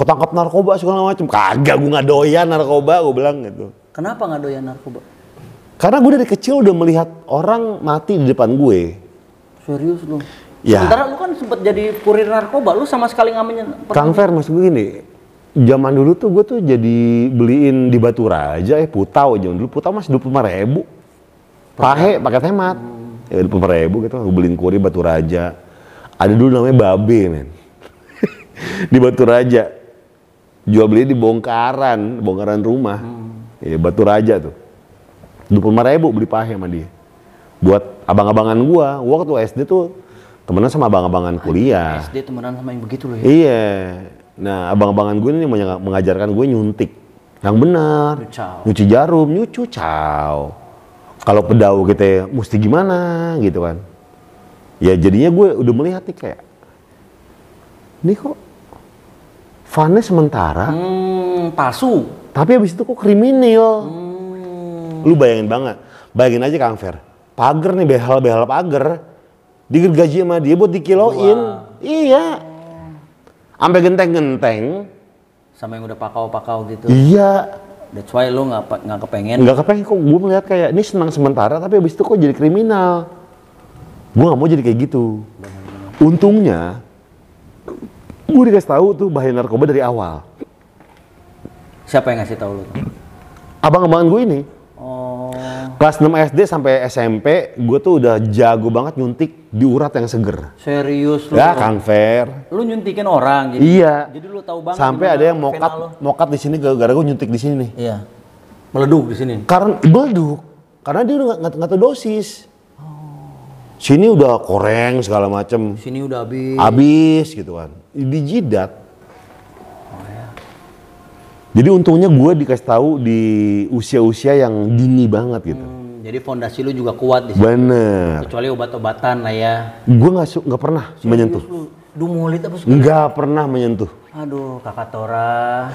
ketangkap narkoba segala macam kagak gue nggak doyan narkoba gue bilang gitu kenapa nggak doyan narkoba karena gue dari kecil udah melihat orang mati di depan gue serius lu ya. sementara lu kan sempet jadi kurir narkoba lu sama sekali nggak menyen Kang Fer maksud gue gini zaman dulu tuh gue tuh jadi beliin di Batu Raja, eh putau zaman dulu putau masih dua puluh ribu pahe pakai hemat hmm. ya dua puluh ribu gitu gue beliin kurir Batu Raja, ada dulu namanya babe men di Batu Raja jual beli di bongkaran, bongkaran rumah. Hmm. Ya, batu raja tuh. 25 ribu beli pahe sama dia. Buat abang-abangan gua, gua waktu SD tuh temenan sama abang-abangan kuliah. SD temenan sama yang begitu loh ya. Iya. Nah, abang-abangan gue ini mengajarkan gue nyuntik. Yang benar. Nyuci jarum, nyucu caw. Kalau pedau kita ya, mesti gimana gitu kan. Ya jadinya gue udah melihat nih kayak ini kok funnya sementara. Hmm, palsu. Tapi habis itu kok kriminal. Hmm. Lu bayangin banget. Bayangin aja Kang Fer. Pager nih behal-behal pager. Digergaji sama dia buat dikiloin. Wah. Iya. Sampai genteng-genteng. Sama yang udah pakau-pakau gitu. Iya. That's why lu nggak nggak kepengen. Nggak kepengen kok gue melihat kayak ini senang sementara tapi habis itu kok jadi kriminal. Gue gak mau jadi kayak gitu. Untungnya gue dikasih tahu tuh bahaya narkoba dari awal. Siapa yang ngasih tahu lu? Abang abangan gue ini. Oh. Kelas 6 SD sampai SMP, gue tuh udah jago banget nyuntik di urat yang seger. Serius lu? Ya, Kang fair. Lu nyuntikin orang gitu. Iya. Jadi lu tahu banget. Sampai ada yang mokat mokat di sini gara-gara gue nyuntik di sini nih. Iya. Meleduk di sini. Karena meleduk. Karena dia udah nggak tahu dosis oh. sini udah koreng segala macem sini udah habis habis gitu kan di jidat. Oh, iya. Jadi untungnya gue dikasih tahu di usia-usia yang dini banget gitu. Hmm, jadi fondasi lu juga kuat di sini. Bener. Kecuali obat-obatan lah ya. Gue nggak nggak pernah Serius menyentuh. Lu, lu mulit apa Nggak pernah menyentuh. Aduh, kakak Tora.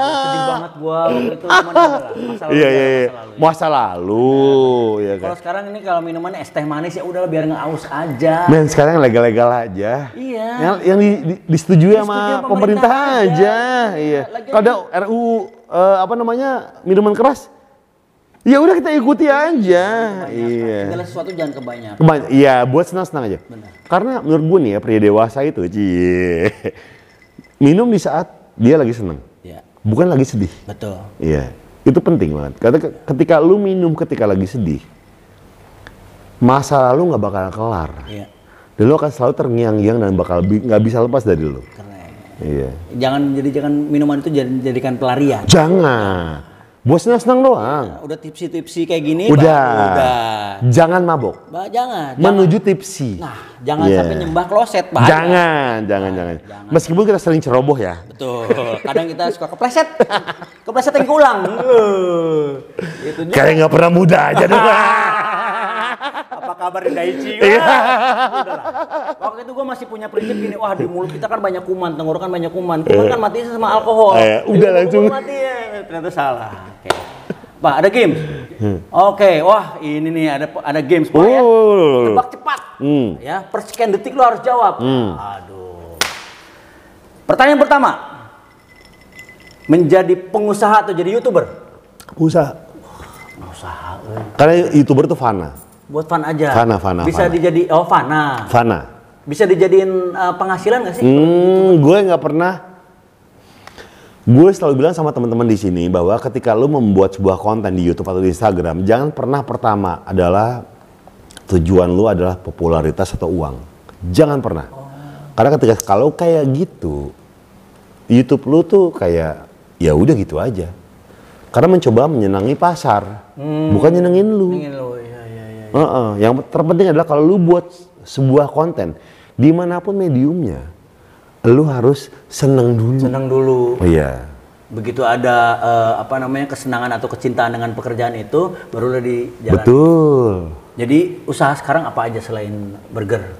Sedih banget gua waktu itu masa lalu, Iya iya iya. Masa lalu, ya kan. Kalau sekarang ini kalau minuman es teh manis ya udah biar nggak aja. Men sekarang legal-legal aja. Iya. Yang, yang di, di, disetujui sama pemerintah, aja. aja. Iya. Kalau ada RU eh, apa namanya minuman keras, Ya udah kita ikuti iya, aja. Iya. iya, iya. Segala sesuatu jangan kebanyakan. Iya, buat senang-senang aja. Benar. Karena menurut gue nih ya pria dewasa itu, cie. Minum di saat dia lagi senang. Iya. Bukan lagi sedih. Betul. Iya. Itu penting banget. Karena ketika lu minum ketika lagi sedih, masa lalu nggak bakal kelar. Iya. Dan lu akan selalu terngiang-ngiang dan bakal nggak bi bisa lepas dari lu. Keren. Iya. Jangan jadi jangan minuman itu jadikan pelarian. Jangan. Buat senang-senang doang. Ya, udah tipsi-tipsi kayak gini. Udah. Bah, udah. Jangan mabok. Bah, jangan. Menuju tipsi. Nah, jangan yeah. sampai nyembah kloset, Pak. Jangan, jangan, nah, jangan, jangan. Meskipun kita sering ceroboh ya. Betul. Kadang kita suka kepleset. kepleset yang keulang gitu. Kayak nggak pernah muda aja deh. apa kabar Daichi? Iya. Waktu itu gue masih punya prinsip gini, wah di mulut kita kan banyak kuman, tenggorokan kan banyak kuman. Iya. Kuman kan mati sama alkohol. Eh, udah langsung. Mati ya. Ternyata salah. Oke. Pak, ada game. Hmm. Oke, okay, wah ini nih ada ada games Pak ya. oh, ya. Tebak cepat. Hmm. Ya, per sekian detik lo harus jawab. Hmm. Aduh. Pertanyaan pertama. Menjadi pengusaha atau jadi YouTuber? Pengusaha. Pengusaha. Eh. Karena YouTuber tuh fana. Buat fun aja. Fana, fana. Bisa fana. dijadi oh fana. Fana. Bisa dijadiin uh, penghasilan gak sih? Hmm, gue nggak pernah gue selalu bilang sama teman-teman di sini bahwa ketika lo membuat sebuah konten di YouTube atau di Instagram, jangan pernah pertama adalah tujuan lo adalah popularitas atau uang. Jangan pernah. Oh. Karena ketika kalau kayak gitu, YouTube lu tuh kayak ya udah gitu aja. Karena mencoba menyenangi pasar, hmm. bukan nyenengin lu. Nyenengin lu ya. Uh -uh. Yang terpenting adalah kalau lu buat sebuah konten, dimanapun mediumnya, lu harus seneng dulu. Seneng dulu. Oh, iya. Begitu ada uh, apa namanya kesenangan atau kecintaan dengan pekerjaan itu, baru lu jalan. Betul. Jadi usaha sekarang apa aja selain burger?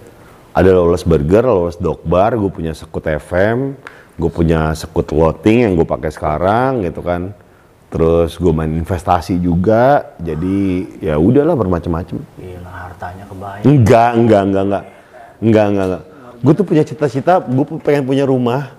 Ada Lawless Burger, Lawless Dog Bar, gue punya Sekut FM, gue punya Sekut Loting yang gue pakai sekarang gitu kan Terus gue main investasi juga, jadi ya udahlah bermacam-macam. Gila, hartanya kebayang. Enggak, enggak, enggak, enggak. Enggak, enggak, enggak. Gue tuh punya cita-cita, gue pengen punya rumah.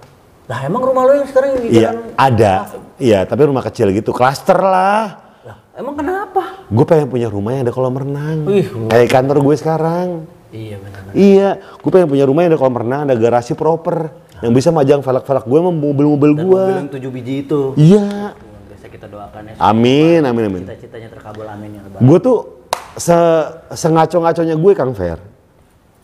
Lah emang rumah lo yang sekarang gitu? Iya, ada. Iya, tapi rumah kecil gitu, klaster lah. lah. Emang kenapa? Gue pengen punya rumah yang ada kolam renang. Wih, Kayak kantor gue sekarang. Iya benar. Iya, gue pengen punya rumah yang ada kolam renang, ada garasi proper, yang bisa majang velg-velg gue mobil-mobil gue. Mobil yang tujuh biji itu. Iya kita doakan ya. Amin, amin, amin. Cita-citanya terkabul, amin ya Gue tuh se sengaco-ngaconya gue Kang Fer,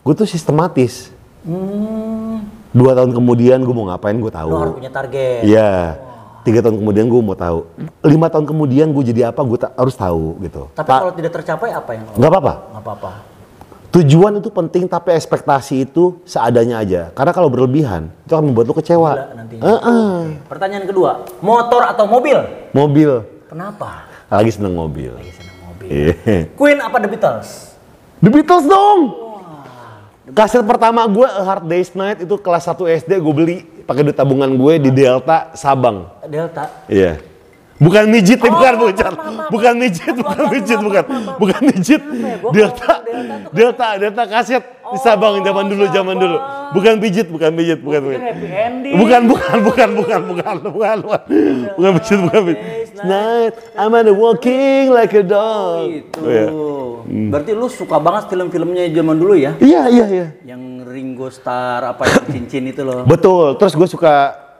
gue tuh sistematis. Hmm. Dua tahun kemudian gue mau ngapain gue tahu. Lu punya target. Iya. Wow. Tiga tahun kemudian gue mau tahu. Lima tahun kemudian gue jadi apa gue ta harus tahu gitu. Tapi kalau tidak tercapai apa yang? Gak apa-apa. Gak apa-apa. Tujuan itu penting tapi ekspektasi itu seadanya aja. Karena kalau berlebihan itu akan membuat lo kecewa. Gila, uh -uh. Pertanyaan kedua, motor atau mobil? Mobil. Kenapa? Lagi seneng mobil. Lagi seneng mobil. Yeah. Queen apa The Beatles? The Beatles dong. Wow. Kaset pertama gue A Hard Day's Night itu kelas 1 SD gue beli pakai duit tabungan gue di Delta Sabang. Delta. Iya. Yeah Bukan mijit, oh, bukan, bocor. bukan mijit, bukan mijit, bukan, bukan mijit. Ya, delta, delta, delta kaset di Sabang oh, zaman dulu, zaman dulu. Bukan pijit, bukan pijit, bukan bukan. Bukan, bukan, bukan, bukan, bukan, bukan, iya. bukan, bukan pijit, bukan pijit. Night, I'm on walking like a dog. Itu. Oh, iya. hmm. hmm. Berarti lu suka banget film-filmnya zaman dulu ya? Iya, iya, iya. Yang Ringo star apa yang cincin itu loh. Betul. Terus gue suka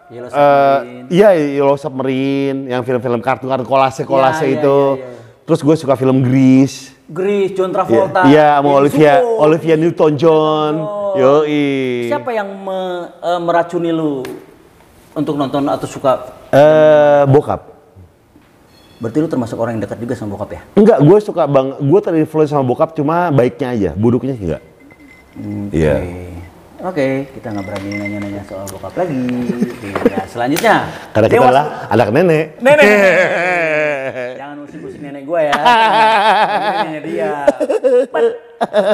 Yellow Submarine. Uh, iya, Yellow Submarine, yang film-film kartun-kartun kolase-kolase iya, yeah, itu. Yeah, yeah, yeah. Terus gue suka film Grease. Grease, John iya, Travolta. Iya, yeah, sama Olivia, Zuko. Olivia Newton-John. Oh. Yo Siapa yang me, uh, meracuni lu untuk nonton atau suka? Eh, uh, bokap. Berarti lu termasuk orang yang dekat juga sama bokap ya? Enggak, gue suka bang, gue terinfluence sama bokap cuma baiknya aja, buruknya enggak. Iya. Okay. Yeah. Oke, kita nggak berani nanya-nanya soal bokap lagi. ya, selanjutnya. Karena kita adalah anak nenek. Nenek. Jangan usik-usik nenek gue ya. nenek dia.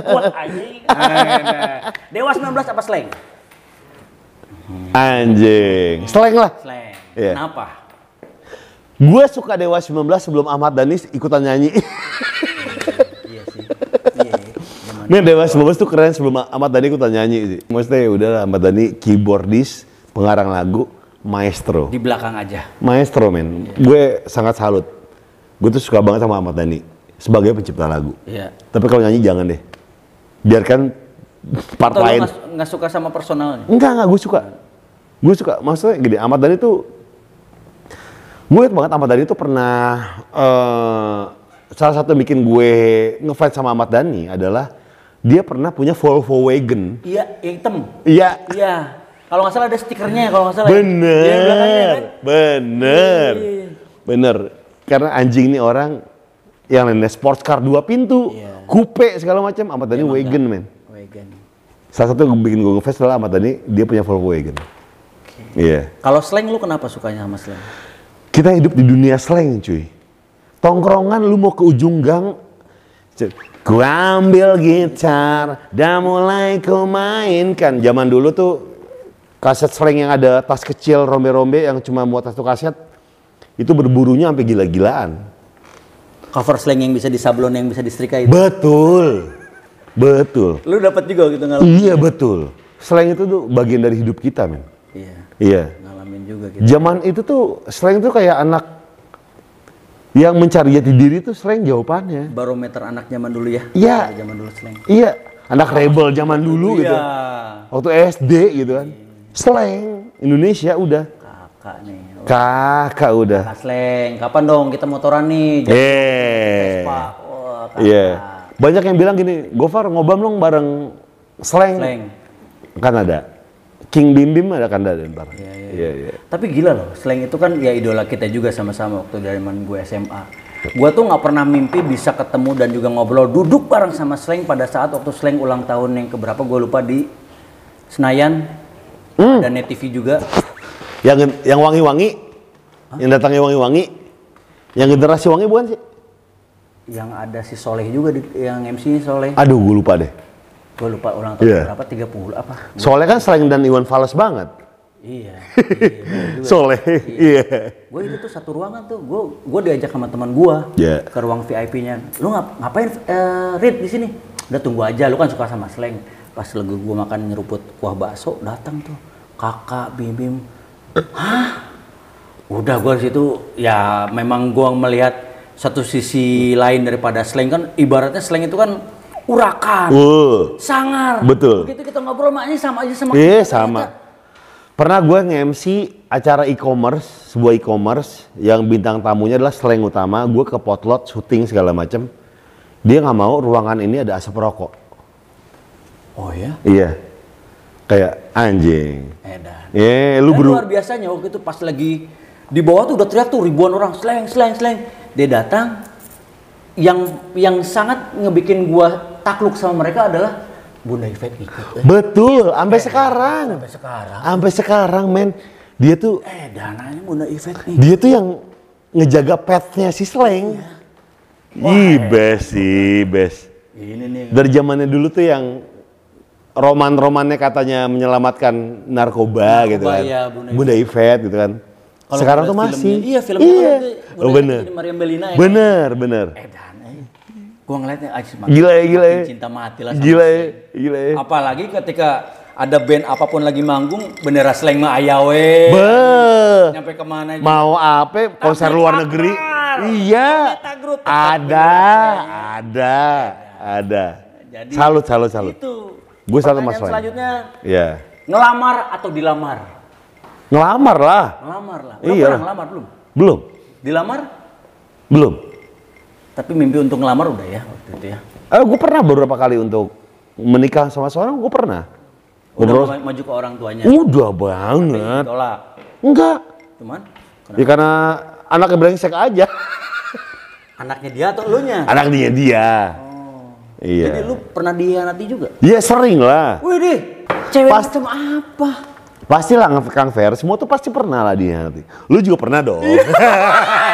Buat anjing. Eh, Dewa 19 apa slang? Anjing. Slang lah. Slang. Yeah. Kenapa? Gue suka Dewa 19 sebelum Ahmad Danis ikutan nyanyi. Ini Dewa 19 tuh keren sebelum Ahmad Dhani ikutan nyanyi sih. Maksudnya ya udahlah Ahmad Dhani keyboardis, pengarang lagu, maestro. Di belakang aja. Maestro men. Yeah. Gue sangat salut. Gue tuh suka banget sama Ahmad Dhani sebagai pencipta lagu. Iya. Yeah. Tapi kalau nyanyi jangan deh. Biarkan part Atau lain. nggak suka sama personalnya? Enggak, enggak. Gue suka. Gue suka. Maksudnya gini, Ahmad Dhani tuh gue banget Ahmad Dhani tuh pernah uh, salah satu bikin gue ngefans sama Ahmad Dhani adalah dia pernah punya Volvo Wagon. Iya, yang hitam. Iya. Iya. Kalau nggak salah ada stikernya ya kalau nggak salah. Ya. Iya, Bener. Ya, kan? Bener. Iya, iya, iya, Bener. Karena anjing ini orang yang nenek sports car dua pintu, iya. coupe segala macam, amat tadi ya, wagon men. Wagon. Salah satu yang bikin gue ngefans adalah amat tadi dia punya Volvo wagon. Iya. Yeah. Kalau slang lu kenapa sukanya sama slang? Kita hidup di dunia slang cuy. Tongkrongan lu mau ke ujung gang Ku ambil gitar dan mulai ku mainkan. Zaman dulu tuh kaset sering yang ada tas kecil rombe-rombe yang cuma muat satu kaset itu berburunya sampai gila-gilaan. Cover slang yang bisa disablon yang bisa disetrika itu. Betul. Betul. Lu dapat juga gitu ngalamin. Iya, betul. Slang itu tuh bagian dari hidup kita, men. Iya. Iya. Ngalamin juga gitu. Zaman itu tuh slang itu kayak anak yang mencari jati diri itu slang jawabannya. Barometer anak zaman dulu ya. Iya. Zaman dulu slang. Iya, anak rebel zaman dulu iya. gitu. Waktu SD gitu kan. Slang Indonesia udah. Kakak nih. Kakak udah. Kakak slang. Kapan dong kita motoran nih? Iya. Yeah. Oh, iya. Banyak yang bilang gini, Gofar ngobam dong bareng slang. Slang. Kan ada King Bim Bim ada kanda deh ntar. Iya, iya. Ya, ya. Tapi gila loh, selain itu kan ya idola kita juga sama-sama waktu dari man gue SMA. Gue tuh nggak pernah mimpi bisa ketemu dan juga ngobrol duduk bareng sama Sleng pada saat waktu Sleng ulang tahun yang keberapa gue lupa di Senayan hmm. dan Net TV juga. Yang yang wangi-wangi, yang datangnya wangi-wangi, yang generasi wangi bukan sih? Yang ada si Soleh juga di, yang MC Soleh. Aduh, gue lupa deh gue lupa orang tahun yeah. berapa 30 apa soalnya kan selain dan Iwan Fals banget iya, iya soleh iya, iya. gue itu tuh satu ruangan tuh gue gue diajak sama teman gue yeah. ke ruang VIP nya lu ngap, ngapain uh, eh, read di sini udah tunggu aja lu kan suka sama slang pas lagi gue makan nyeruput kuah bakso datang tuh kakak bim bim hah udah gue situ ya memang gue melihat satu sisi lain daripada slang kan ibaratnya slang itu kan urakan, uh, sangar. Betul. Begitu kita ngobrol maknya sama aja sama. Iya eh, sama. Kita. Pernah gue nge-MC acara e-commerce, sebuah e-commerce yang bintang tamunya adalah slang utama. Gue ke potlot, syuting segala macem. Dia nggak mau ruangan ini ada asap rokok. Oh ya? Iya. Kayak anjing. Edan. Eh, iya, yeah, lu Luar biasanya waktu itu pas lagi di bawah tuh udah teriak tuh ribuan orang slang, slang, slang. Dia datang yang yang sangat ngebikin gua takluk sama mereka adalah Bunda Ivet ikut. Eh. Betul, sampai eh, sekarang. Sampai sekarang. Sampai sekarang, men. Dia tuh eh dananya Bunda Ivet nih. Dia tuh yang ngejaga petnya si Sleng. Iya. Ih, eh. best sih, best. Ini nih. Dari zamannya dulu tuh yang roman-romannya katanya menyelamatkan narkoba, narkoba gitu kan. Ya, Bunda, Ivet gitu kan. Kalo sekarang tuh masih. Filmnya, iya, filmnya iya. Kan oh, bener. Mariam Belina ya. Bener, bener. Eh, Gua ngeliatnya aja makin, gila ya, gila ya. cinta mati lah sama gila ya, gila ya. Apalagi ketika ada band apapun lagi manggung bendera seleng mah ayawe. Be. Nyampe kemana aja. Mau apa konser Tapi luar negeri? Iya. Grup, ada, ada, ada. Jadi, salut, salut, salut. Itu. Gue salut Mas Selanjutnya, ya. ngelamar atau dilamar? Ngelamar lah. Ngelamar lah. Lu iya. Pernah ngelamar belum? Belum. Dilamar? Belum. Tapi mimpi untuk ngelamar udah ya waktu itu ya? Eh, gue pernah beberapa kali untuk menikah sama seorang, gue pernah. Oh, udah Ngobrol. maju ke orang tuanya? Udah banget. Tolak. Enggak. Cuman? Kenapa? Ya karena anaknya brengsek aja. Anaknya dia atau lu nya? Anaknya dia. Oh. Iya. Jadi lu pernah dihianati juga? Iya sering lah. Wih deh, cewek Pas... macam apa? Pasti lah Kang Fer, semua tuh pasti pernah lah nanti. Lu juga pernah dong. Iya.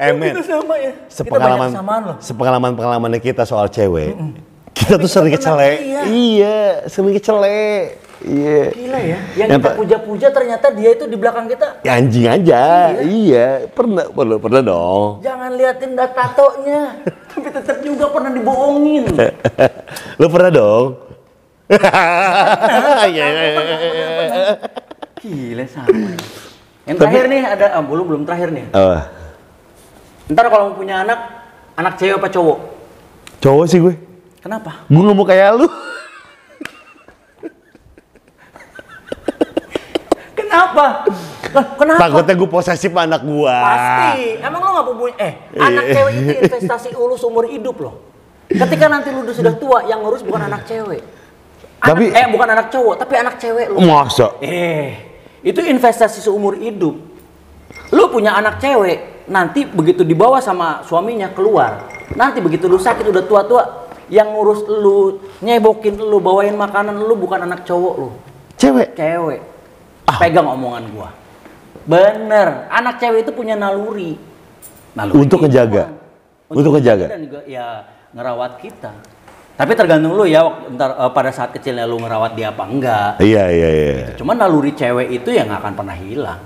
eh, men, sama ya. sepengalaman sepengalaman pengalaman kita soal cewek, mm kita Tapi tuh sering kecele. Iya. iya, sering kecele. Iya. Gila ya. Yang, yang kita puja-puja ternyata dia itu di belakang kita. Ya anjing aja. Iya. iya. Pernah, pernah, pernah dong. Jangan liatin datatonya. Tapi tetap juga pernah dibohongin. Lu pernah dong? Iya. iya, iya, iya. Gila sama. Ya. Yang terakhir nih ada, ah, belum belum terakhir nih. Uh. Ntar kalau mau punya anak, anak cewek apa cowok? Cowok sih gue. Kenapa? Gue nggak mau kayak lu. Kenapa? kenapa? Takutnya gue posesif anak gue. Pasti. Emang lo gak punya eh anak iya. cewek itu investasi ulu seumur hidup loh. Ketika nanti lu sudah tua yang ngurus bukan anak cewek. Anak, tapi eh bukan anak cowok, tapi anak cewek lu. Masa? Eh, itu investasi seumur hidup. Lu punya anak cewek, nanti begitu dibawa sama suaminya keluar nanti begitu lu sakit udah tua-tua yang ngurus lu nyebokin lu bawain makanan lu bukan anak cowok lu cewek cewek ah. pegang omongan gua bener anak cewek itu punya naluri naluri untuk ngejaga untuk, untuk ngejaga dan juga ya ngerawat kita tapi tergantung lu ya ntar, uh, pada saat kecilnya lu ngerawat dia apa enggak iya iya iya gitu. cuman naluri cewek itu yang nggak akan pernah hilang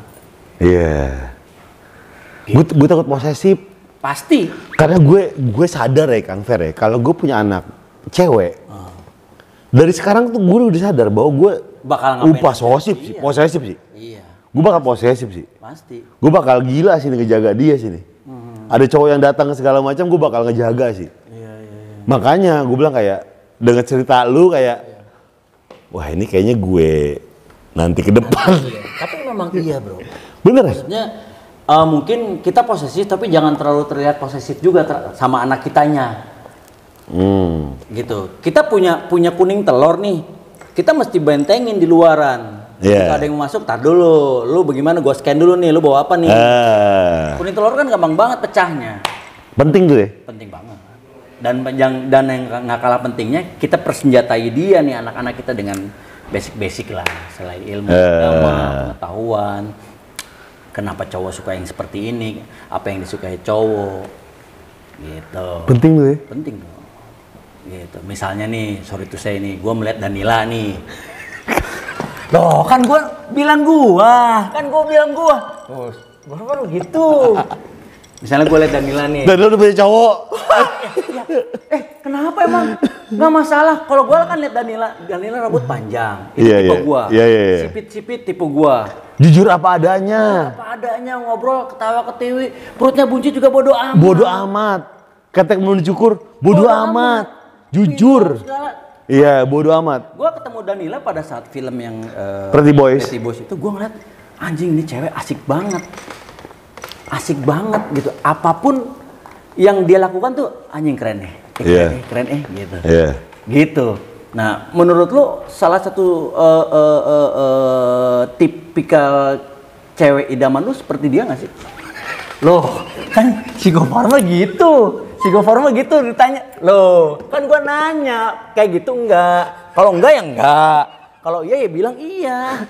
iya yeah Gitu. Gue takut posesif. Pasti. Karena gue gue sadar ya Kang Fer ya, kalau gue punya anak cewek, uh. dari sekarang tuh gue udah sadar bahwa gue bakal ngapain? posesif sih, iya. posesif sih. Iya. Gue bakal posesif sih. Pasti. Gue bakal gila sih ngejaga dia sini. Hmm. Ada cowok yang datang segala macam, gue bakal ngejaga sih. Iya, iya, iya. Makanya gue bilang kayak dengan cerita lu kayak, iya. wah ini kayaknya gue nanti ke depan. Nanti, iya. Tapi memang iya bro. Bener ya? uh, mungkin kita posesif tapi jangan terlalu terlihat posesif juga ter sama anak kitanya. Hmm. Gitu. Kita punya punya kuning telur nih. Kita mesti bentengin di luaran. Yeah. Kalau ada yang masuk, tar dulu. Lu bagaimana? Gua scan dulu nih. Lu bawa apa nih? Uh. Kuning telur kan gampang banget pecahnya. Penting tuh ya? Penting banget. Dan yang dan yang nggak kalah pentingnya kita persenjatai dia nih anak-anak kita dengan basic-basic lah selain ilmu uh. pengetahuan, kenapa cowok suka yang seperti ini apa yang disukai cowok gitu penting tuh ya penting tuh gitu misalnya nih sorry tuh saya ini gue melihat Danila nih loh kan gue bilang gue kan gue bilang gue baru baru gitu Misalnya gue liat Danila nih. Danila udah punya cowok. eh, kenapa emang? Gak masalah. Kalau gue kan liat Danila, Danila rambut panjang. Itu yeah, tipe yeah. gue. Yeah, yeah, yeah. Sipit-sipit tipe gue. Jujur apa adanya. Apa adanya, ngobrol, ketawa, ketiwi. Perutnya buncit juga bodoh amat. Bodoh amat. Ketek belum dicukur, bodoh, bodo amat. amat. Jujur. Iya, bodoh amat. Gue ketemu Danila pada saat film yang... Uh, Pretty Boys. Pretty Boys itu gue ngeliat, anjing ini cewek asik banget asik banget gitu. Apapun yang dia lakukan tuh anjing keren nih. Eh, yeah. keren, eh, keren eh gitu. Yeah. Gitu. Nah, menurut lo salah satu uh, uh, uh, uh, tipikal cewek idaman lo seperti dia nggak sih? lo kan si Gofarma gitu. Si Gofarma gitu ditanya. lo kan gua nanya kayak gitu enggak. Kalau enggak ya enggak. Kalau iya ya bilang iya.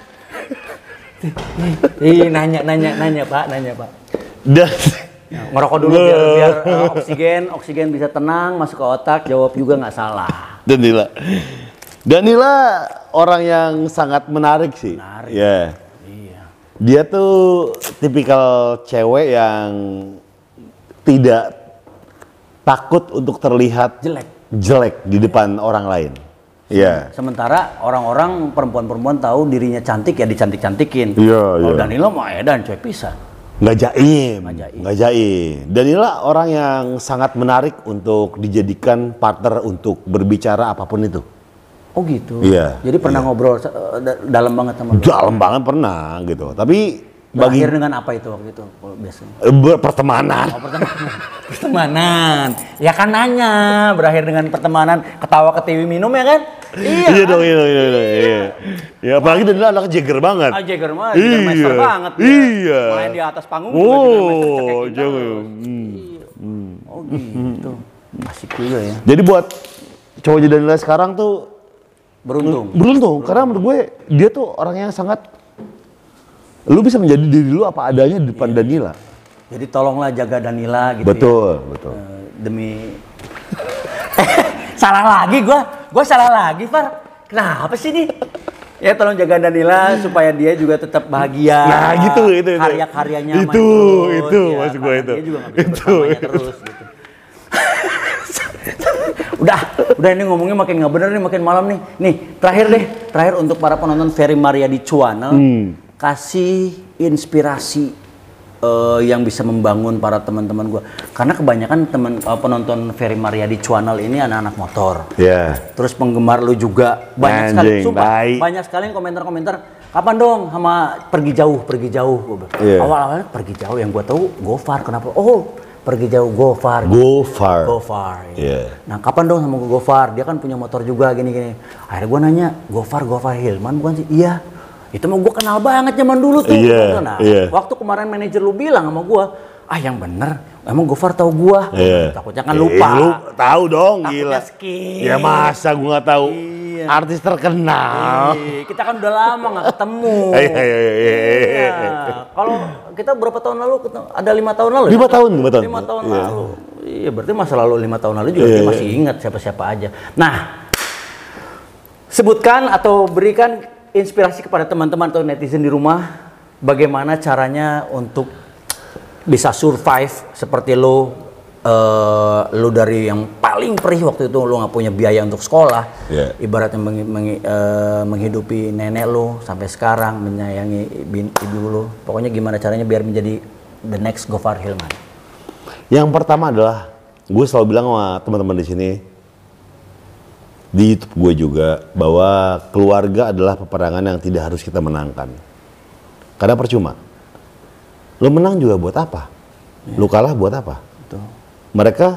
Ih, nanya nanya nanya Pak, nanya Pak. Dan ngerokok dulu biar, biar eh, oksigen oksigen bisa tenang masuk ke otak jawab juga nggak salah Danila Danila orang yang sangat menarik sih menarik yeah. iya dia tuh tipikal cewek yang tidak takut untuk terlihat jelek jelek di depan yeah. orang lain Iya. Yeah. Sementara orang-orang perempuan-perempuan tahu dirinya cantik ya dicantik-cantikin. Iya, yeah, iya. Yeah. Danila mah edan cewek pisah nggak jaim, nggak jaim. Dan inilah orang yang sangat menarik untuk dijadikan partner untuk berbicara apapun itu. Oh gitu. Iya. Jadi pernah iya. ngobrol uh, dalam banget sama Dalam banget pernah gitu. Tapi bagi... akhir dengan apa itu waktu itu biasanya? Eh, pertemanan. Oh, pertemanan. pertemanan ya kan nanya berakhir dengan pertemanan ketawa ketiwi minum ya kan iya iya dong kan? iya iya iya iya ya apalagi dulu anak jeger banget ah jeger banget iya. master banget iya main di atas panggung oh jago iya. hmm. hmm. oh gitu Masih juga ya jadi buat cowok jadi nilai sekarang tuh beruntung beruntung karena menurut gue dia tuh orang yang sangat lu bisa menjadi diri lu apa adanya di depan iya. Danila jadi tolonglah jaga Danila gitu. Betul, ya. betul. Uh, demi salah lagi gua. Gua salah lagi, Far. Kenapa sih ini? ya tolong jaga Danila supaya dia juga tetap bahagia. Nah, gitu, gitu, gitu. itu itu. Karya-karyanya itu itu ya, maksud gue itu. Dia juga itu, itu. terus gitu. udah, udah ini ngomongnya makin nggak bener nih, makin malam nih. Nih, terakhir deh, terakhir untuk para penonton Ferry Maria di Cuanel, hmm. kasih inspirasi uh, yang bisa membangun para teman-teman gue karena kebanyakan teman uh, penonton Ferry Maria di channel ini anak-anak motor yeah. terus penggemar lu juga banyak Anjing, sekali sumpah, banyak sekali komentar-komentar kapan dong sama pergi jauh pergi jauh yeah. awal-awalnya pergi jauh yang gue tahu Gofar kenapa oh pergi jauh Gofar Gofar Gofar, ya. yeah. nah kapan dong sama Gofar dia kan punya motor juga gini gini akhirnya gue nanya Gofar Gofar Hilman bukan sih iya itu mah gue kenal banget zaman dulu tuh. Yeah, nah, yeah. waktu kemarin manajer lu bilang sama gue, ah yang bener emang Gofar tahu gue yeah. takutnya kan lupa eh, lu tahu dong takutnya gila skip. ya masa gue nggak tahu Yeah. artis terkenal Yeah. kita kan udah lama nggak ketemu iya, iya, iya, iya. kalau kita berapa tahun lalu ada lima tahun lalu ya? lima tahun lima tahun lima tahun yeah. lalu iya berarti masa lalu lima tahun lalu juga masih ingat siapa siapa aja nah sebutkan atau berikan inspirasi kepada teman-teman atau netizen di rumah bagaimana caranya untuk bisa survive seperti lo uh, lo dari yang paling perih waktu itu lo nggak punya biaya untuk sekolah yeah. ibaratnya meng, meng, uh, eh, menghidupi nenek lo sampai sekarang menyayangi ibu, ibu lo pokoknya gimana caranya biar menjadi the next Gofar Hilman yang pertama adalah gue selalu bilang sama teman-teman di sini di YouTube gue juga bahwa keluarga adalah peperangan yang tidak harus kita menangkan. Karena percuma. Lo menang juga buat apa? Ya. Lo kalah buat apa? Betul. Mereka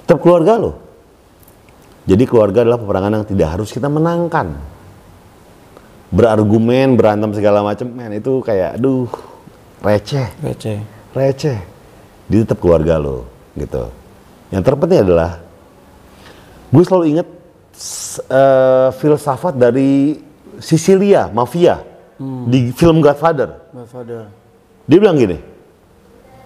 tetap keluarga lo. Jadi keluarga adalah peperangan yang tidak harus kita menangkan. Berargumen, berantem segala macam, men itu kayak aduh receh. Receh. Receh. Dia tetap keluarga lo gitu. Yang terpenting adalah gue selalu inget uh, filsafat dari Sicilia mafia hmm. di film Godfather. Godfather. Dia bilang gini,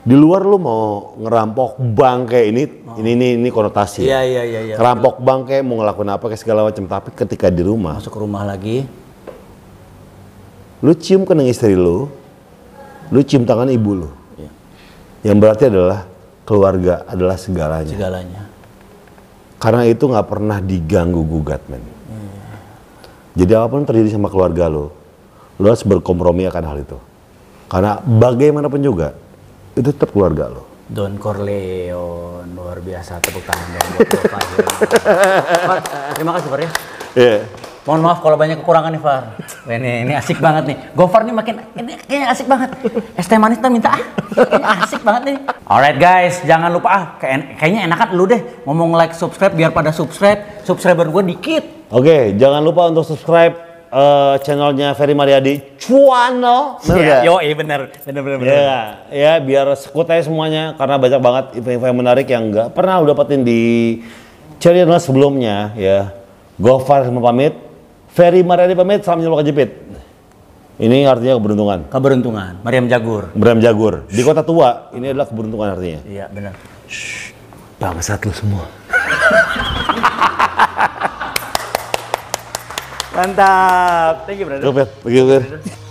di luar lu mau ngerampok bank kayak ini, oh. ini ini ini konotasi. Iya iya iya. Ya. Ngerampok bank kayak mau ngelakuin apa kayak segala macam, tapi ketika di rumah. Masuk ke rumah lagi. Lu cium kening istri lu, lu cium tangan ibu lu. Ya. Yang berarti adalah keluarga adalah segalanya. Segalanya. Karena itu nggak pernah diganggu gugat men. Hmm. Jadi apapun terjadi sama keluarga lo, lo harus berkompromi akan hal itu. Karena bagaimanapun juga, itu tetap keluarga lo. Don Corleone luar biasa tepuk tangan Terima kasih Pak ya. Yeah. Mohon maaf kalau banyak kekurangan nih Far. Ini, ini asik banget nih. Gofar nih makin ini kayaknya asik banget. Es teh manis minta ah. asik banget nih. Alright guys, jangan lupa ah kayaknya enakan lu deh ngomong like, subscribe biar pada subscribe. Subscriber gue dikit. Oke, okay, jangan lupa untuk subscribe uh, channelnya Ferry Mariadi Cuano. Bener yeah, Yo, iya bener. Bener bener bener. Ya, yeah, yeah, biar sekut aja semuanya karena banyak banget info-info yang menarik yang nggak pernah udah dapetin di channel sebelumnya ya. Gofar mau pamit. Ferry Mariani Pamit salam Jumlah Kejepit. Ini artinya keberuntungan. Keberuntungan. Mariam Jagur. Mariam Jagur. Di kota tua, ini adalah keberuntungan artinya. Iya, benar. Shh, bangsat lu semua. Mantap. Thank you, brother. Thank you, brother.